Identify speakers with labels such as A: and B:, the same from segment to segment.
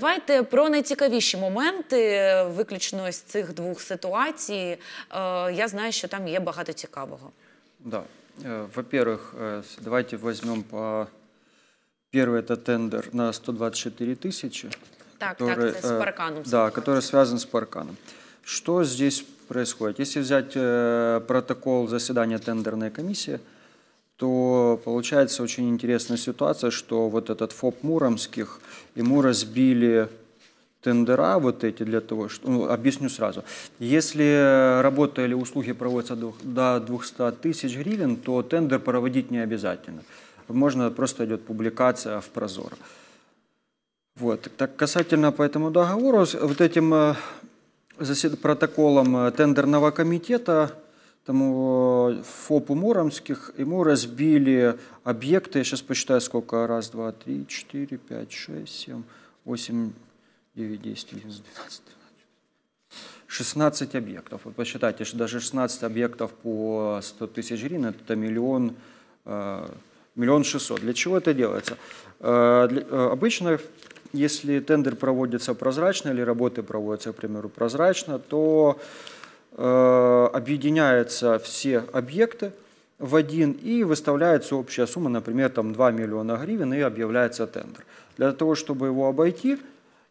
A: Давайте про найцікавіші моменти е, виключно з цих двох ситуацій. Е, я знаю, що там є багато цікавого. Да. Е, во-первых, давайте возьмем по... Первый – это тендер на 124 тысячи. Так, который, так, с э, парканом. Э, да, который связан с парканом. Что здесь происходит? Если взять э, протокол заседания тендерной комиссии – то получается очень интересная ситуация, что вот этот ФОП Муромских, ему разбили тендера вот эти для того, что... Ну, объясню сразу. Если работа или услуги проводятся до 200 тысяч гривен, то тендер проводить не обязательно. Можно, просто идет публикация в прозор. Вот. Так, касательно по этому договору, вот этим э, протоколом э, тендерного комитета Тому э, ФОП у Муромских ему разбили объекты, я сейчас посчитаю, сколько, раз, два, три, четыре, пять, шесть, семь, восемь, девять, десять, одиннадцать, двенадцать, 16 объектов. Вот посчитайте, что даже 16 объектов по 100 тысяч гривен – это миллион, э, миллион шестьсот. Для чего это делается? Э, обычно, если тендер проводится прозрачно или работы проводятся, к примеру, прозрачно, то объединяются все объекты в один и выставляется общая сумма, например, там 2 миллиона гривен и объявляется тендер. Для того, чтобы его обойти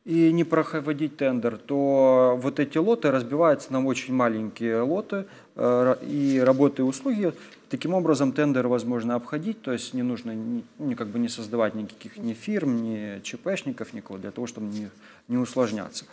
A: и не проходить тендер, то вот эти лоты разбиваются на очень маленькие лоты э, и работы и услуги. Таким образом, тендер возможно обходить, то есть не нужно ни, ну, как бы не создавать никаких ни фирм, ни ЧПшников, никого, для того, чтобы не, не усложняться.